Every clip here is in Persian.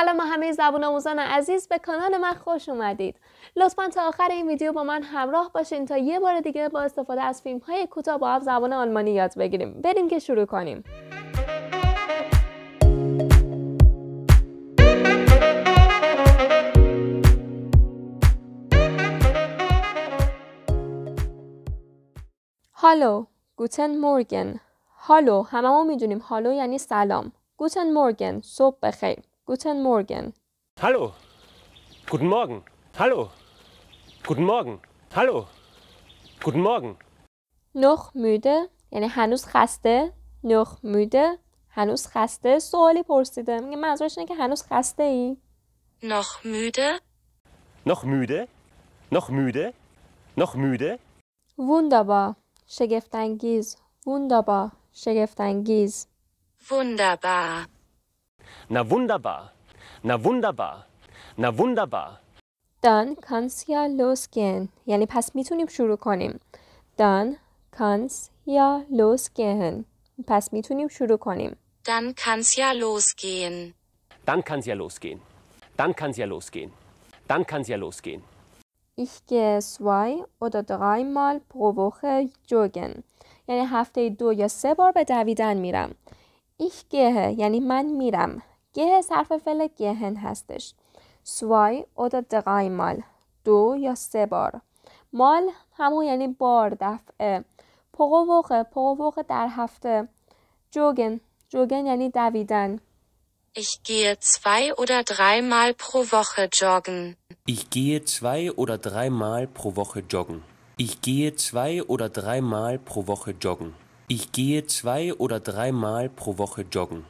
سلام همه زبون آموزان عزیز به کانال من خوش اومدید لطفا تا آخر این ویدیو با من همراه باشین تا یه بار دیگه با استفاده از فیلم های کوتاه با هم زبان آلمانی یاد بگیریم بریم که شروع کنیم هالو گوتن مورگن هالو هممون میدونیم هالو یعنی سلام گوتن مورگن صبح بخیر Guten Morgen. Hallo. Guten Morgen. Hallo. Guten Morgen. Hallo. Guten Morgen. Noch müde یعنی هنوز خسته. Noch müde. هنوز خسته سوالی پرسیده میگه منظورش اینه که هنوز خسته ای noch müde noch müde noch müde noch müde wunderbar شگفت انگیز wunderbar شگفت انگیز wunderbar Na wunderbar. Na wunderbar. Na wunderbar. Dann kann's ja losgehen. یعنی پس میتونیم شروع کنیم. Dann kann's ja losgehen. پس میتونیم شروع کنیم. Dann kann's ja losgehen. Dann kann's ja losgehen. Dann kann's ja losgehen. Dann kann's ja losgehen. Ich gehe zwei oder dreimal pro Woche joggen. یعنی هفته دو یا سه بار به دویدن میرم. Ich gehe یعنی من میرم. گه صرف فعل گهن هستش سوای اودا دقای مال دو یا سه بار مال همون یعنی بار دفعه پقووقه پقووقه در هفته جوگن جوگن یعنی دویدن Ich gehe zwei oder dreimal pro Woche joggen. Ich gehe zwei oder dreimal pro Woche joggen. Ich gehe zwei oder dreimal pro Woche joggen. Ich gehe zwei oder dreimal pro Woche joggen.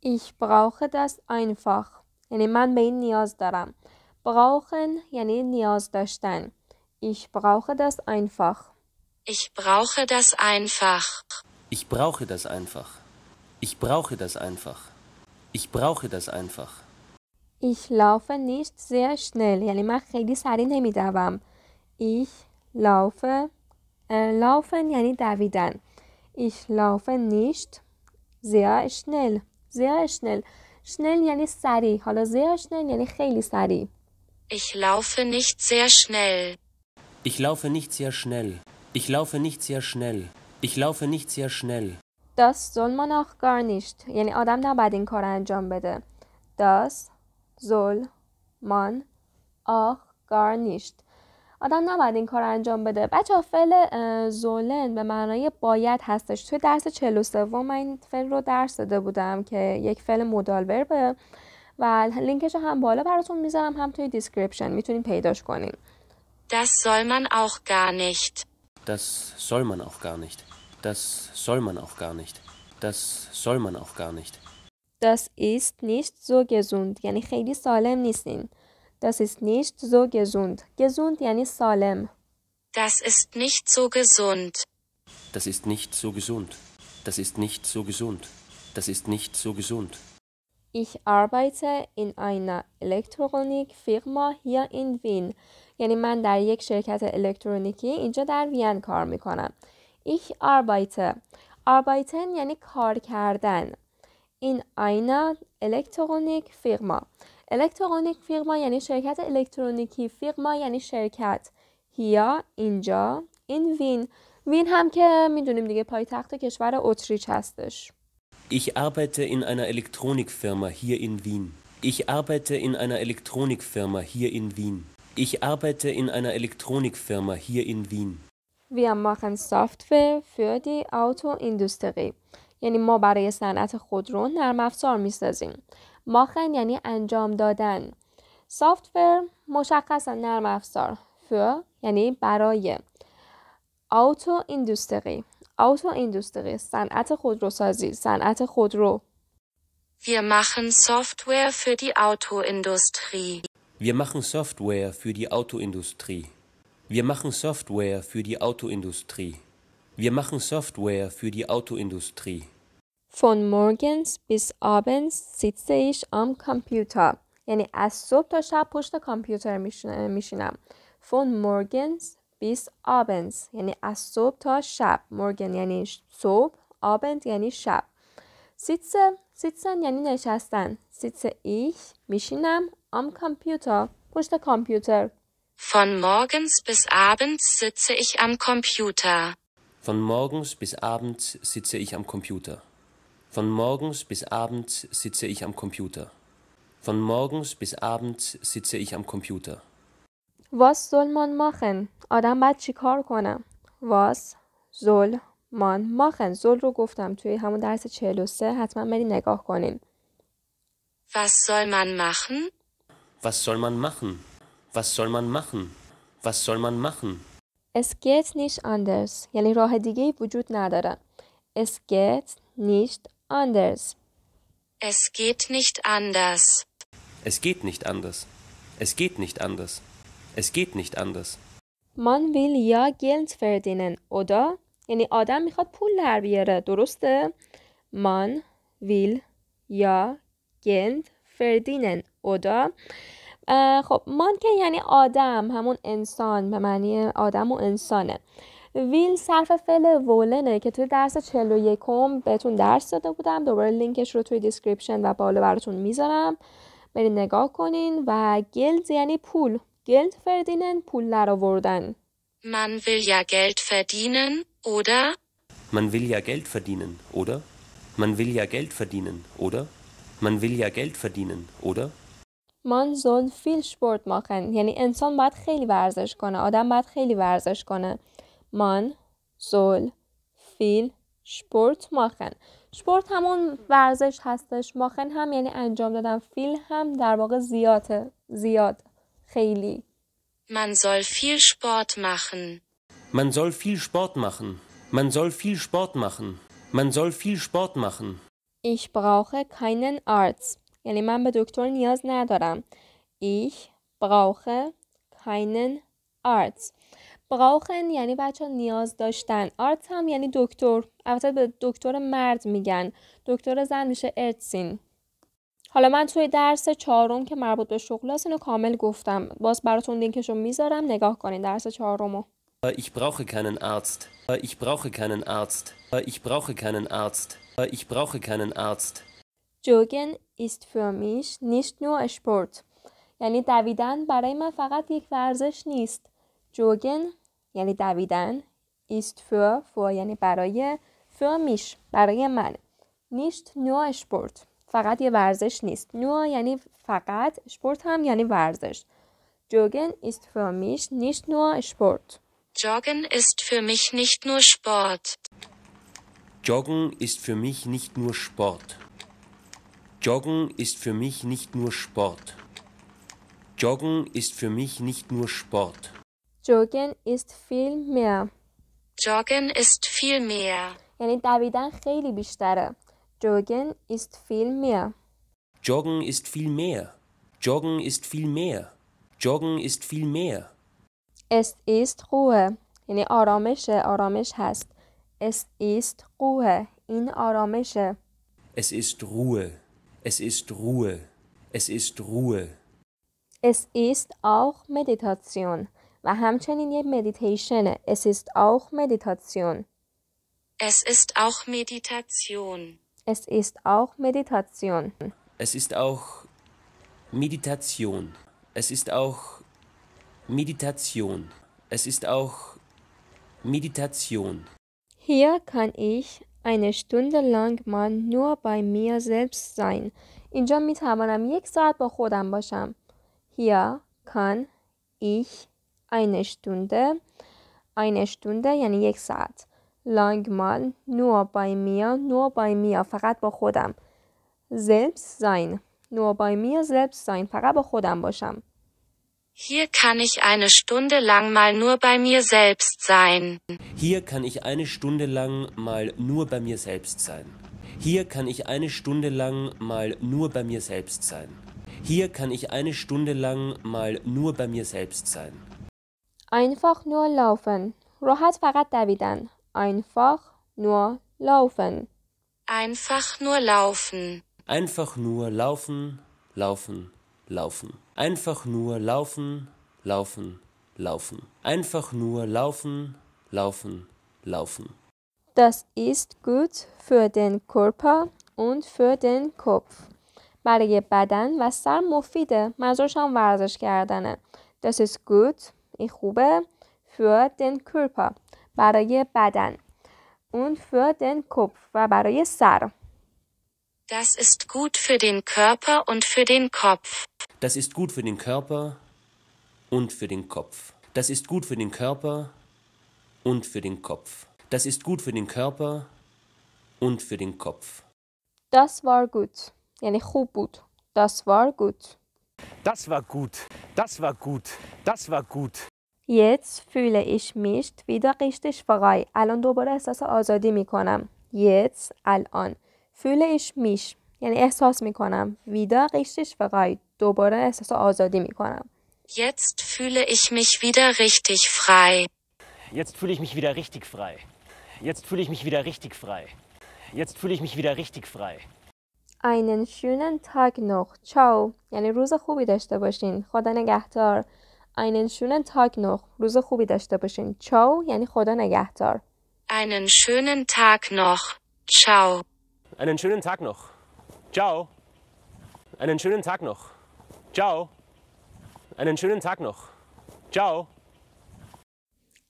ich brauche das einfach. یعنی من به این نیاز Brauchen یعنی نیاز داشتن. Ich brauche das einfach. Ich brauche das einfach. Ich brauche das einfach. Ich brauche das einfach. Ich brauche das einfach. Ich laufe nicht sehr schnell. یعنی من خیلی سریع نمیدوم. Ich laufe äh, laufen یعنی دویدن. Ich laufe nicht sehr schnell sehr schnell. Schnell یعنی sari. Hallo, sehr schnell یعنی خیلی سریع. Ich laufe nicht sehr schnell. Ich laufe nicht sehr schnell. Ich laufe nicht sehr schnell. Ich laufe nicht sehr schnell. Das soll man auch gar nicht. یعنی adam نباید این کار انجام بده. Das soll man auch gar nicht. آدم نباید این کار انجام بده بچه فل فعل زولن به معنای باید هستش توی درس 43 من این فعل رو درس داده بودم که یک فعل مودال وربه و لینکش هم بالا براتون میذارم هم توی دیسکریپشن میتونین پیداش کنین Das soll man auch gar nicht. Das soll man auch gar nicht. Das soll man auch gar nicht. Das soll man auch gar nicht. Das ist nicht so gesund. یعنی خیلی سالم نیستین. Das ist nicht so gesund. Gesund yani salem. Das ist nicht so gesund. Das ist nicht so gesund. Das ist nicht so gesund. Das ist nicht so gesund. Ich arbeite in einer Elektronikfirma hier in Wien. یعنی من در یک شرکت الکترونیکی اینجا در وین کار میکنم. Ich arbeite. Arbeiten یعنی کار کردن. In einer Elektronikfirma. الکترونیک فیگما یعنی شرکت الکترونیکی فیگما یعنی شرکت هیا اینجا این وین وین هم که میدونیم دیگه پایتخت کشور اتریش هستش Ich arbeite in einer Elektronikfirma hier in Wien. Ich arbeite in einer Elektronikfirma hier in Wien. Ich arbeite in einer Elektronikfirma hier in Wien. Wir machen Software für die Autoindustrie. یعنی ما برای صنعت خودرو نرم افزار سازیم ماخن یعنی انجام دادن سافتور مشخصا نرم افزار فر یعنی برای آوتو ایندوستری آوتو ایندوستری صنعت خودروسازی صنعت خودرو Wir machen Software für die Autoindustrie. Wir machen Software für die Autoindustrie. Wir machen Software für die Autoindustrie. Wir machen Software für die Autoindustrie. Von morgens bis abends sitze ich am Computer. یعنی از صبح تا شب پشت کامپیوتر میشینم. Von morgens bis abends یعنی از صبح تا شب. Morgen یعنی صبح, abend یعنی شب. Sitze, sitzen یعنی نشستن. Sitze ich میشینم am Computer. پشت کامپیوتر. Von morgens bis abends sitze ich am Computer. Von morgens bis abends sitze ich am Computer. Von morgens bis abends sitze ich am Computer. Von morgens bis abends sitze ich am Computer. Was soll man machen? آدم باید کنه؟ Was soll man machen? زل رو گفتم توی همون درس 43 حتما بری نگاه کنین. Was soll man machen? Was soll man machen? Was soll man machen? Was soll man machen? Es geht nicht anders. یعنی راه دیگه وجود نداره. Es geht nicht anders. Es geht nicht anders. Es geht nicht anders. Es geht nicht anders. Es geht nicht anders. Man will ja Geld verdienen, oder? یعنی آدم میخواد پول در بیاره درسته؟ Man will ja Geld verdienen, oder? خب من که یعنی آدم همون انسان به معنی آدم و انسانه ویل صرف فعل ولنه که توی درس 41 بهتون درس داده بودم دوباره لینکش رو توی دیسکریپشن و بالا براتون میذارم برین نگاه کنین و گلد یعنی پول گلد فردینن پول آوردن من ویل یا گلد فردینن اودر من ویل یا Geld فردینن oder? من ویل یا Geld فردینن اودر من ویل یا Geld فردینن اودر من زول فیل شپورت ماخن یعنی انسان باید خیلی ورزش کنه. آدم باید خیلی ورزش کنه. من زول فیل شپورت ماخن شپورت همون ورزش هستش ماخن هم یعنی انجام دادم فیل هم در واقع زیاده زیاد خیلی من soll فیل Sport machen. من soll viel Sport machen. من soll viel Sport machen. من soll viel Sport machen. Ich brauche keinen Arzt. یعنی من به دکتر نیاز ندارم. Ich brauche keinen Arzt. براخن یعنی بچه نیاز داشتن آرت هم یعنی دکتر البته به دکتر مرد میگن دکتر زن میشه ارتسین حالا من توی درس چهارم که مربوط به شغلاست اینو کامل گفتم باز براتون لینکشو میذارم نگاه کنین درس چهارمو Ich brauche keinen Arzt. Ich brauche keinen Arzt. Ich brauche keinen Arzt. Ich brauche keinen Arzt. Joggen ist für mich nicht nur Sport. یعنی دویدن برای من فقط یک ورزش نیست. جوگن یعنی دویدن ist für für یعنی برای für mich برای من نیست نو sport فقط یه ورزش نیست نو یعنی فقط sport هم یعنی ورزش جوگن ist für mich nicht nur sport Joggen ist für mich nicht nur Sport. Joggen ist für mich nicht nur Sport. Joggen ist für mich nicht nur Sport. Joggen ist für mich nicht nur Sport. Joggen ist viel mehr. Joggen ist viel mehr. یعنی دویدن خیلی بیشتره. Joggen ist viel mehr. Joggen ist viel mehr. Joggen ist viel mehr. Joggen ist viel mehr. Es ist Ruhe. یعنی آرامشه آرامش هست. Es ist Ruhe. این آرامشه. Es ist Ruhe. Es ist Ruhe. Es ist Ruhe. Es ist auch Meditation. و همچنین یه مدیتیشن Es ist auch Meditation. Es ist auch Meditation. Es ist auch Meditation. Es ist auch Meditation. Es ist auch Meditation. Es ist auch Meditation. Hier kann ich eine Stunde lang mal nur bei mir selbst sein. اینجا می توانم یک ساعت با خودم باشم. Hier kann ich eine Stunde, eine Stunde, یعنی یک Lang mal, nur bei mir, nur bei mir, فقط با خودم. Selbst sein, nur bei mir selbst sein, فقط با خودم باشم. Hier kann ich eine Stunde lang mal nur bei mir selbst sein. Hier kann ich eine Stunde lang mal nur bei mir selbst sein. Hier kann ich eine Stunde lang mal nur bei mir selbst sein. Hier kann ich eine Stunde lang mal nur bei mir selbst sein. Einfach nur laufen. Rohat فقط دویدن. Einfach nur laufen. Einfach nur laufen. Einfach nur laufen, laufen, laufen. Einfach nur laufen, laufen, laufen. Einfach nur laufen, laufen, laufen. Das ist gut für den Körper und für den Kopf. برای بدن و سر مفیده مزاشم ورزش کردنه. Das ist gut این خوبه für den Körper برای بدن und für den Kopf و برای سر Das ist gut für den Körper und für den Kopf. Das ist gut für den Körper und für den Kopf. Das ist gut für den Körper und für den Kopf. Das ist gut für den Körper und für den Kopf. Das war gut. یعنی خوب Das war gut. Das war gut. Das war gut. Das war gut. Jetzt fühle ich mich wieder richtig frei. الان دوباره احساس آزادی می کنم. Jetzt, الان. Fühle ich mich. یعنی احساس می Wieder richtig frei. دوباره احساس آزادی می کنم. Jetzt fühle ich mich wieder richtig frei. Jetzt fühle ich mich wieder richtig frei. Jetzt fühle ich mich wieder richtig frei. Jetzt fühle ich mich wieder richtig frei. einen schönen Tag noch. Ciao. یعنی روز خوبی داشته باشین. خدا نگهدار. einen schönen Tag noch. روز خوبی داشته باشین. Ciao یعنی خدا نگهدار. einen schönen Tag noch. Ciao. einen schönen Tag noch. Ciao. einen schönen Tag noch. Ciao. einen schönen Tag noch. Ciao.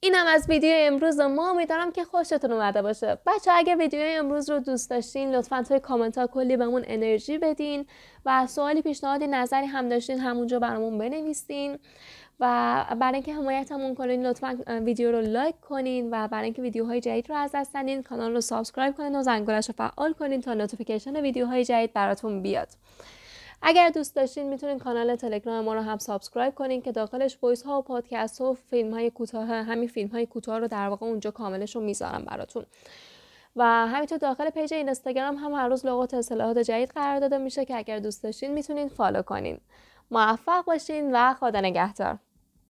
این هم از ویدیو امروز ما امیدوارم که خوشتون اومده باشه بچه اگه ویدیو امروز رو دوست داشتین لطفا توی کامنت ها کلی بهمون انرژی بدین و سوالی پیشنهادی نظری هم داشتین همونجا برامون بنویسین و برای اینکه حمایتمون کنین لطفا ویدیو رو لایک کنین و برای اینکه ویدیوهای جدید رو از دست ندین کانال رو سابسکرایب کنین و زنگولش رو فعال کنین تا نوتیفیکیشن ویدیوهای جدید براتون بیاد اگر دوست داشتین میتونین کانال تلگرام ما رو هم سابسکرایب کنین که داخلش وایس ها و پادکست ها و فیلم های کوتاه همین فیلم های کوتاه رو در واقع اونجا کاملش رو میذارم براتون و همینطور داخل پیج اینستاگرام هم هر روز لغات اصطلاحات جدید قرار داده میشه که اگر دوست داشتین میتونین فالو کنین موفق باشین و خدا نگهدار